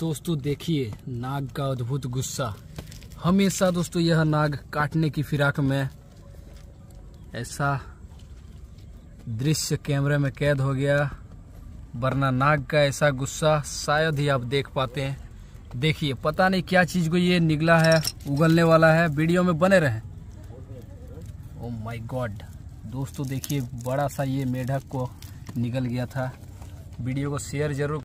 दोस्तों देखिए नाग का अद्भुत गुस्सा हमेशा दोस्तों यह नाग काटने की फिराक में ऐसा दृश्य कैमरे में कैद हो गया वरना नाग का ऐसा गुस्सा शायद ही आप देख पाते हैं देखिए पता नहीं क्या चीज़ को ये निकला है उगलने वाला है वीडियो में बने रहे ओ माय गॉड दोस्तों देखिए बड़ा सा ये मेढक को निकल गया था वीडियो को शेयर जरूर